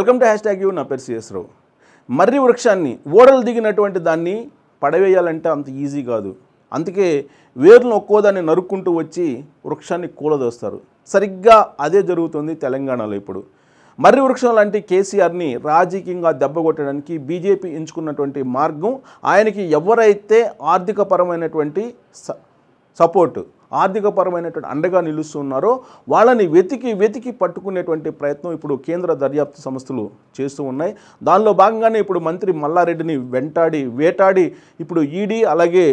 welcome to hashtag U నా పేరు CS రావు మర్రి వృక్షాన్ని ఓడలు దిగినటువంటి దాన్ని పడవేయాలంటే అంత ఈజీ కాదు అందుకే వేర్లను ఒక్కోదాన్ని నరుక్కుంటూ వచ్చి వృక్షాన్ని కూలదోస్తారు సరిగ్గా అదే జరుగుతుంది తెలంగాణలో ఇప్పుడు మర్రి వృక్షం లాంటి కేసీఆర్ని రాజకీయంగా దెబ్బ కొట్టడానికి బీజేపీ ఎంచుకున్నటువంటి మార్గం ఆయనకి ఎవరైతే ఆర్థికపరమైనటువంటి సపోర్టు ఆర్థికపరమైనటువంటి అండగా నిలుస్తున్నారో వాళ్ళని వెతికి వెతికి పట్టుకునేటువంటి ప్రయత్నం ఇప్పుడు కేంద్ర దర్యాప్తు సంస్థలు చేస్తూ ఉన్నాయి దానిలో భాగంగానే ఇప్పుడు మంత్రి మల్లారెడ్డిని వెంటాడి వేటాడి ఇప్పుడు ఈడీ అలాగే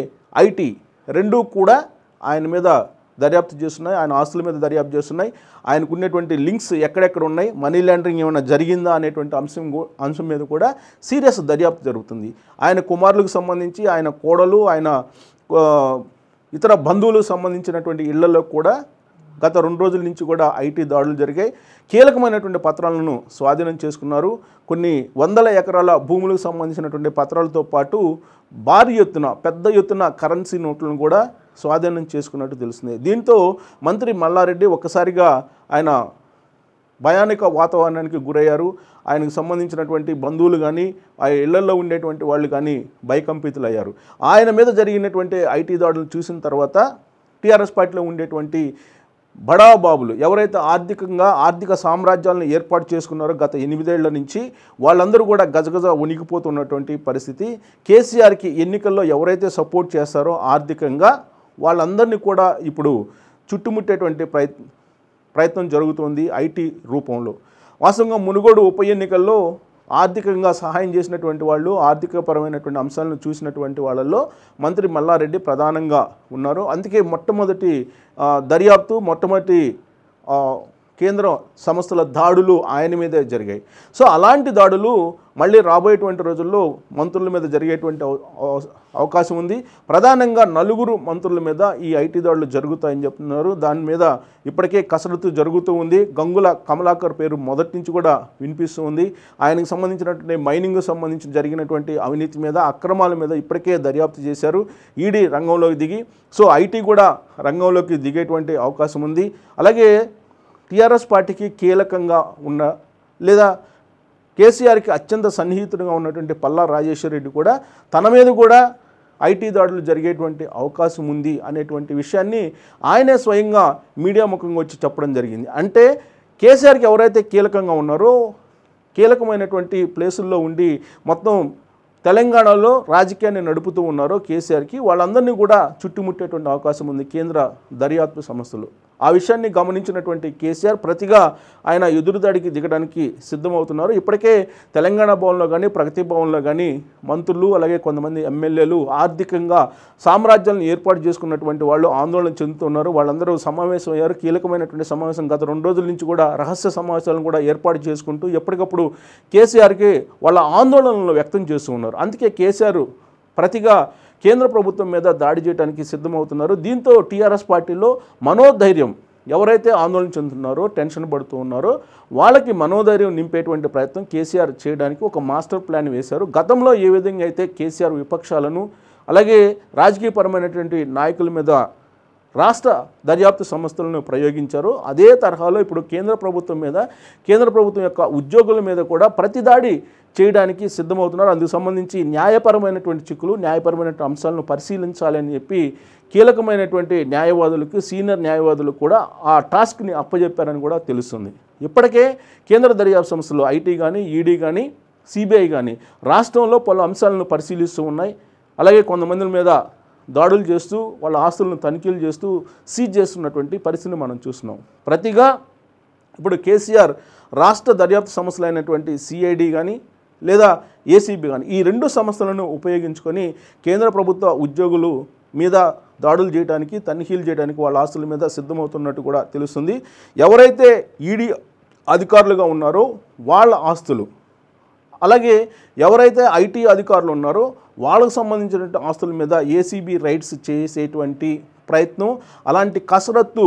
ఐటీ రెండూ కూడా ఆయన మీద దర్యాప్తు చేస్తున్నాయి ఆయన ఆస్తుల మీద దర్యాప్తు చేస్తున్నాయి ఆయనకు ఉన్నటువంటి లింక్స్ ఎక్కడెక్కడ ఉన్నాయి మనీ లాండరింగ్ ఏమైనా జరిగిందా అనేటువంటి అంశం అంశం మీద కూడా సీరియస్ దర్యాప్తు జరుగుతుంది ఆయన కుమారులకు సంబంధించి ఆయన కోడలు ఆయన ఇతర బంధువులకు సంబంధించినటువంటి ఇళ్లలో కూడా గత రెండు రోజుల నుంచి కూడా ఐటీ దాడులు జరిగాయి కీలకమైనటువంటి పత్రాలను స్వాధీనం చేసుకున్నారు కొన్ని వందల ఎకరాల భూములకు సంబంధించినటువంటి పత్రాలతో పాటు భారీ ఎత్తున పెద్ద ఎత్తున కరెన్సీ నోట్లను కూడా స్వాధీనం చేసుకున్నట్టు తెలుస్తుంది దీంతో మంత్రి మల్లారెడ్డి ఒక్కసారిగా ఆయన భయానిక వాతావరణానికి గురయ్యారు ఆయనకు సంబంధించినటువంటి బంధువులు కానీ ఆ ఇళ్లలో ఉండేటువంటి వాళ్ళు కానీ భయకంపితులయ్యారు ఆయన మీద జరిగినటువంటి ఐటీ దాడులు చూసిన తర్వాత టీఆర్ఎస్ పార్టీలో ఉండేటువంటి బడాబాబులు ఎవరైతే ఆర్థికంగా ఆర్థిక సామ్రాజ్యాలను ఏర్పాటు చేసుకున్నారో గత ఎనిమిదేళ్ల నుంచి వాళ్ళందరూ కూడా గజగజ ఉనికిపోతున్నటువంటి పరిస్థితి కేసీఆర్కి ఎన్నికల్లో ఎవరైతే సపోర్ట్ చేస్తారో ఆర్థికంగా వాళ్ళందరినీ కూడా ఇప్పుడు చుట్టుముట్టేటువంటి ప్రయత్నం ప్రయత్నం జరుగుతోంది ఐటీ రూపంలో వాస్తవంగా మునుగోడు ఉప ఎన్నికల్లో ఆర్థికంగా సహాయం చేసినటువంటి వాళ్ళు ఆర్థికపరమైనటువంటి అంశాలను చూసినటువంటి వాళ్ళల్లో మంత్రి మల్లారెడ్డి ప్రధానంగా ఉన్నారు అందుకే మొట్టమొదటి దర్యాప్తు మొట్టమొదటి కేంద్ర సంస్థల దాడులు ఆయన మీదే జరిగాయి సో అలాంటి దాడులు మళ్ళీ రాబోయేటువంటి రోజుల్లో మంత్రుల మీద జరిగేటువంటి అవకాశం ఉంది ప్రధానంగా నలుగురు మంత్రుల మీద ఈ ఐటీ దాడులు జరుగుతాయని చెప్తున్నారు దాని మీద ఇప్పటికే కసరత్తు జరుగుతూ ఉంది గంగుల కమలాకర్ పేరు మొదటి నుంచి కూడా వినిపిస్తూ ఉంది ఆయనకు సంబంధించినటువంటి మైనింగ్ సంబంధించి జరిగినటువంటి అవినీతి మీద అక్రమాల మీద ఇప్పటికే దర్యాప్తు చేశారు ఈడీ రంగంలోకి దిగి సో ఐటీ కూడా రంగంలోకి దిగేటువంటి అవకాశం ఉంది అలాగే టీఆర్ఎస్ పార్టీకి కీలకంగా ఉన్న లేదా కేసీఆర్కి అత్యంత సన్నిహితుడిగా ఉన్నటువంటి పల్లా రాజేశ్వర రెడ్డి కూడా తన మీద కూడా ఐటీ దాడులు జరిగేటువంటి అవకాశం ఉంది అనేటువంటి విషయాన్ని ఆయనే స్వయంగా మీడియా ముఖంగా వచ్చి చెప్పడం జరిగింది అంటే కేసీఆర్కి ఎవరైతే కీలకంగా ఉన్నారో కీలకమైనటువంటి ప్లేసుల్లో ఉండి మొత్తం తెలంగాణలో రాజకీయాన్ని నడుపుతూ ఉన్నారో కేసీఆర్కి వాళ్ళందరినీ కూడా చుట్టుముట్టేటువంటి అవకాశం ఉంది కేంద్ర దర్యాప్తు సంస్థలు ఆ విషయాన్ని గమనించినటువంటి కేసీఆర్ ప్రతిగా ఆయన ఎదురుదాడికి దిగడానికి సిద్ధమవుతున్నారు ఇప్పటికే తెలంగాణ భవన్లో కానీ ప్రగతి భవన్లో కానీ మంత్రులు అలాగే కొంతమంది ఎమ్మెల్యేలు ఆర్థికంగా సామ్రాజ్యాలను ఏర్పాటు చేసుకున్నటువంటి వాళ్ళు ఆందోళన చెందుతున్నారు వాళ్ళందరూ సమావేశం అయ్యారు కీలకమైనటువంటి సమావేశం గత రెండు రోజుల నుంచి కూడా రహస్య సమావేశాలను కూడా ఏర్పాటు చేసుకుంటూ ఎప్పటికప్పుడు కేసీఆర్కి వాళ్ళ ఆందోళనలు వ్యక్తం చేస్తూ ఉన్నారు అందుకే కేసీఆర్ ప్రతిగా కేంద్ర ప్రభుత్వం మీద దాడి చేయడానికి సిద్ధమవుతున్నారు దీంతో టీఆర్ఎస్ పార్టీలో మనోధైర్యం ఎవరైతే ఆందోళన చెందుతున్నారో టెన్షన్ పడుతూ ఉన్నారో వాళ్ళకి మనోధైర్యం నింపేటువంటి ప్రయత్నం కేసీఆర్ చేయడానికి ఒక మాస్టర్ ప్లాన్ వేశారు గతంలో ఏ విధంగా అయితే కేసీఆర్ విపక్షాలను అలాగే రాజకీయపరమైనటువంటి నాయకుల మీద రాష్ట్ర దర్యాప్తు సంస్థలను ప్రయోగించారు అదే తరహాలో ఇప్పుడు కేంద్ర ప్రభుత్వం మీద కేంద్ర ప్రభుత్వం యొక్క ఉద్యోగుల మీద కూడా ప్రతిదాడి చేయడానికి సిద్ధమవుతున్నారు అందుకు సంబంధించి న్యాయపరమైనటువంటి చిక్కులు న్యాయపరమైనటువంటి అంశాలను పరిశీలించాలని చెప్పి కీలకమైనటువంటి న్యాయవాదులకు సీనియర్ న్యాయవాదులు కూడా ఆ టాస్క్ని అప్పజెప్పారని కూడా తెలుస్తుంది ఇప్పటికే కేంద్ర దర్యాప్తు సంస్థలు ఐటీ కానీ ఈడీ కానీ సిబిఐ కానీ రాష్ట్రంలో పలు అంశాలను పరిశీలిస్తూ ఉన్నాయి అలాగే కొంతమంది మీద దాడులు చేస్తూ వాళ్ళ ఆస్తులను తనిఖీలు చేస్తూ సీజ్ చేస్తున్నటువంటి పరిస్థితిని మనం చూస్తున్నాం ప్రతిగా ఇప్పుడు కేసీఆర్ రాష్ట్ర దర్యాప్తు అయినటువంటి సిఐడి కానీ లేదా ఏసీబీ కానీ ఈ రెండు సంస్థలను ఉపయోగించుకొని కేంద్ర ప్రభుత్వ ఉద్యోగులు మీద దాడులు చేయడానికి తనిఖీలు చేయడానికి వాళ్ళ ఆస్తుల మీద సిద్ధమవుతున్నట్టు కూడా తెలుస్తుంది ఎవరైతే ఈడీ అధికారులుగా ఉన్నారో వాళ్ళ ఆస్తులు అలాగే ఎవరైతే ఐటీ అధికారులు ఉన్నారో వాళ్ళకు సంబంధించినటువంటి ఆస్తుల మీద ఏసీబీ రైట్స్ చేసేటువంటి ప్రయత్నం అలాంటి కసరత్తు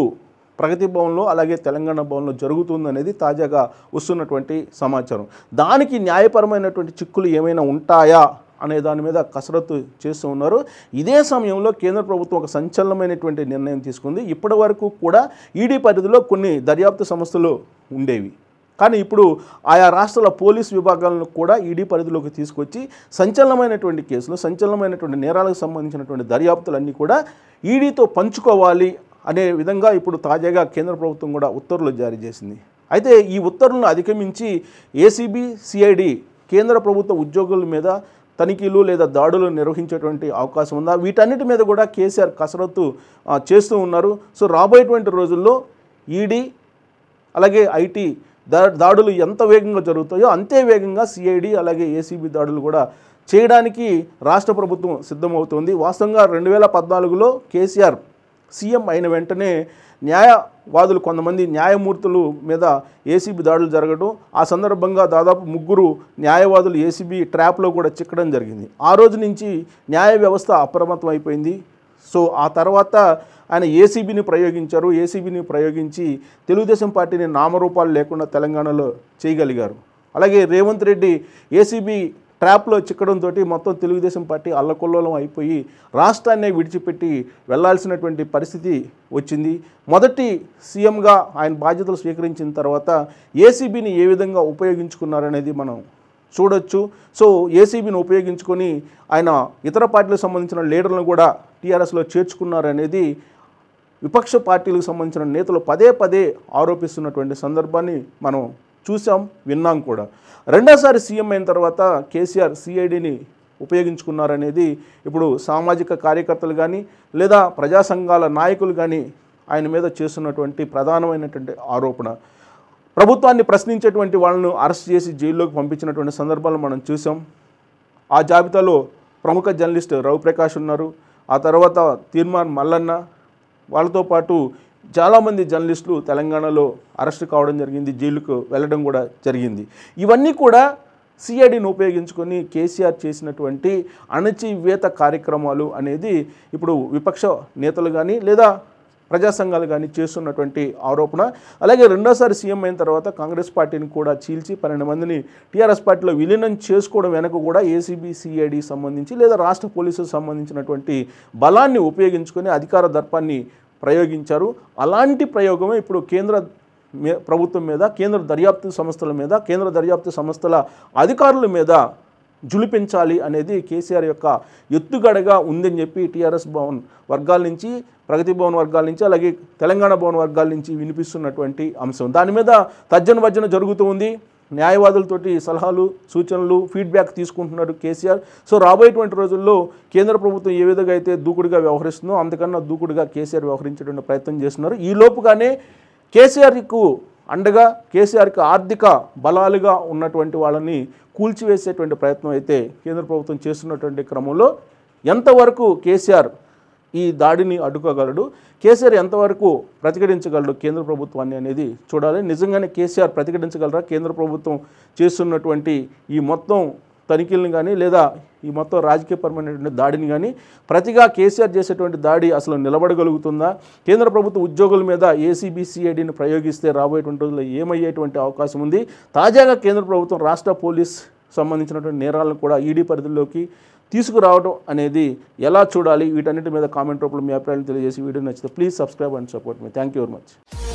ప్రగతి భవన్లో అలాగే తెలంగాణ భవన్లో జరుగుతుందనేది తాజాగా వస్తున్నటువంటి సమాచారం దానికి న్యాయపరమైనటువంటి చిక్కులు ఏమైనా ఉంటాయా అనే దాని మీద కసరత్తు చేస్తూ ఉన్నారు ఇదే సమయంలో కేంద్ర ప్రభుత్వం ఒక సంచలనమైనటువంటి నిర్ణయం తీసుకుంది ఇప్పటి వరకు కూడా ఈడీ పరిధిలో కొన్ని దర్యాప్తు సంస్థలు ఉండేవి కానీ ఇప్పుడు ఆయా రాష్ట్రాల పోలీస్ విభాగాలను కూడా ఈడీ పరిధిలోకి తీసుకొచ్చి సంచలనమైనటువంటి కేసులు సంచలనమైనటువంటి నేరాలకు సంబంధించినటువంటి దర్యాప్తులన్నీ కూడా ఈడీతో పంచుకోవాలి అనే విధంగా ఇప్పుడు తాజాగా కేంద్ర ప్రభుత్వం కూడా ఉత్తర్వులు జారీ చేసింది అయితే ఈ ఉత్తర్వులను అధిగమించి ఏసీబీ సిఐడి కేంద్ర ప్రభుత్వ ఉద్యోగుల మీద తనిఖీలు లేదా దాడులు నిర్వహించేటువంటి అవకాశం ఉందా వీటన్నిటి మీద కూడా కేసీఆర్ కసరత్తు చేస్తూ ఉన్నారు సో రాబోయేటువంటి రోజుల్లో ఈడీ అలాగే ఐటీ దాడులు ఎంత వేగంగా జరుగుతాయో అంతే వేగంగా సిఐడి అలాగే ఏసీబీ దాడులు కూడా చేయడానికి రాష్ట్ర ప్రభుత్వం సిద్ధమవుతోంది వాస్తవంగా రెండు వేల పద్నాలుగులో కేసీఆర్ సీఎం అయిన వెంటనే న్యాయవాదులు కొంతమంది న్యాయమూర్తులు మీద ఏసీబీ దాడులు జరగడం ఆ సందర్భంగా దాదాపు ముగ్గురు న్యాయవాదులు ఏసీబీ ట్రాప్లో కూడా చిక్కడం జరిగింది ఆ రోజు నుంచి న్యాయ వ్యవస్థ అప్రమత్తం అయిపోయింది సో ఆ తర్వాత ఆయన ఏసీబీని ప్రయోగించారు ఏసీబీని ప్రయోగించి తెలుగుదేశం పార్టీని నామరూపాలు లేకుండా తెలంగాణలో చేయగలిగారు అలాగే రేవంత్ రెడ్డి ఏసీబీ ట్రాప్లో చిక్కడంతో మొత్తం తెలుగుదేశం పార్టీ అల్లకొల్లోలం అయిపోయి రాష్ట్రాన్ని విడిచిపెట్టి వెళ్లాల్సినటువంటి పరిస్థితి వచ్చింది మొదటి సీఎంగా ఆయన బాధ్యతలు స్వీకరించిన తర్వాత ఏసీబీని ఏ విధంగా ఉపయోగించుకున్నారనేది మనం చూడొచ్చు సో ఏసీబీని ఉపయోగించుకొని ఆయన ఇతర పార్టీలకు సంబంధించిన లీడర్లను కూడా టీఆర్ఎస్లో చేర్చుకున్నారనేది విపక్ష పార్టీలకు సంబంధించిన నేతలు పదే పదే ఆరోపిస్తున్నటువంటి సందర్భాన్ని మనం చూసాం విన్నాం కూడా రెండోసారి సీఎం అయిన తర్వాత కేసీఆర్ సిఐడిని ఉపయోగించుకున్నారనేది ఇప్పుడు సామాజిక కార్యకర్తలు కానీ లేదా ప్రజా సంఘాల నాయకులు కానీ ఆయన మీద చేస్తున్నటువంటి ప్రధానమైనటువంటి ఆరోపణ ప్రభుత్వాన్ని ప్రశ్నించేటువంటి వాళ్ళను అరెస్ట్ చేసి జైల్లోకి పంపించినటువంటి సందర్భాలు మనం చూసాం ఆ జాబితాలో ప్రముఖ జర్నలిస్ట్ రవిప్రకాష్ ఉన్నారు ఆ తర్వాత తీర్మాన్ మల్లన్న వాళ్ళతో పాటు చాలామంది జర్నలిస్టులు తెలంగాణలో అరెస్ట్ కావడం జరిగింది జైలుకు వెళ్ళడం కూడా జరిగింది ఇవన్నీ కూడా సిఐడిని ఉపయోగించుకొని కేసీఆర్ చేసినటువంటి అణచివేత కార్యక్రమాలు అనేది ఇప్పుడు విపక్ష నేతలు కానీ లేదా ప్రజా సంఘాలు కానీ చేస్తున్నటువంటి ఆరోపణ అలాగే రెండోసారి సీఎం అయిన తర్వాత కాంగ్రెస్ పార్టీని కూడా చీల్చి పన్నెండు మందిని టీఆర్ఎస్ పార్టీలో విలీనం చేసుకోవడం వెనక కూడా ఏసీబీ సిఐడి సంబంధించి లేదా రాష్ట్ర పోలీసులకు సంబంధించినటువంటి బలాన్ని ఉపయోగించుకొని అధికార దర్పాన్ని ప్రయోగించారు అలాంటి ప్రయోగమే ఇప్పుడు కేంద్ర ప్రభుత్వం మీద కేంద్ర దర్యాప్తు సంస్థల మీద కేంద్ర దర్యాప్తు సంస్థల అధికారుల మీద జులిపించాలి అనేది కేసీఆర్ యొక్క ఎత్తుగడగా ఉందని చెప్పి టీఆర్ఎస్ భవన్ వర్గాల నుంచి ప్రగతి భవన్ వర్గాల నుంచి అలాగే తెలంగాణ భవన్ వర్గాల నుంచి వినిపిస్తున్నటువంటి అంశం దాని మీద తర్జన భర్జన జరుగుతూ ఉంది న్యాయవాదులతోటి సలహాలు సూచనలు ఫీడ్బ్యాక్ తీసుకుంటున్నారు కేసీఆర్ సో రాబోయేటువంటి రోజుల్లో కేంద్ర ప్రభుత్వం ఏ విధంగా అయితే దూకుడుగా వ్యవహరిస్తుందో అందుకన్నా దూకుడుగా కేసీఆర్ వ్యవహరించేటువంటి ప్రయత్నం చేస్తున్నారు ఈ లోపుగానే కేసీఆర్కు అండగా కేసీఆర్కి ఆర్థిక బలాలుగా ఉన్నటువంటి వాళ్ళని కూల్చివేసేటువంటి ప్రయత్నం అయితే కేంద్ర ప్రభుత్వం చేస్తున్నటువంటి క్రమంలో ఎంతవరకు కేసీఆర్ ఈ దాడిని అడ్డుకోగలడు కేసీఆర్ ఎంతవరకు ప్రతిఘటించగలడు కేంద్ర ప్రభుత్వాన్ని అనేది చూడాలి నిజంగానే కేసీఆర్ ప్రతిఘటించగలరా కేంద్ర ప్రభుత్వం చేస్తున్నటువంటి ఈ మొత్తం తనిఖీలను కానీ లేదా ఈ మొత్తం రాజకీయపరమైనటువంటి దాడిని కానీ ప్రతిగా కేసీఆర్ చేసేటువంటి దాడి అసలు నిలబడగలుగుతుందా కేంద్ర ప్రభుత్వ ఉద్యోగుల మీద ఏసీబీసీఐడిని ప్రయోగిస్తే రాబోయేటువంటి రోజుల్లో ఏమయ్యేటువంటి అవకాశం ఉంది తాజాగా కేంద్ర ప్రభుత్వం రాష్ట్ర పోలీస్ సంబంధించినటువంటి నేరాలను కూడా ఈడీ పరిధిలోకి తీసుకురావడం అనేది ఎలా చూడాలి వీటన్నిటి మీద కామెంట్ రూపంలో మీ అభిప్రాయాలు తెలియజేసి వీడియో నచ్చితే ప్లీజ్ సబ్స్క్రైబ్ అండ్ సపోర్ట్ మీ థ్యాంక్ యూ వెరీ మచ్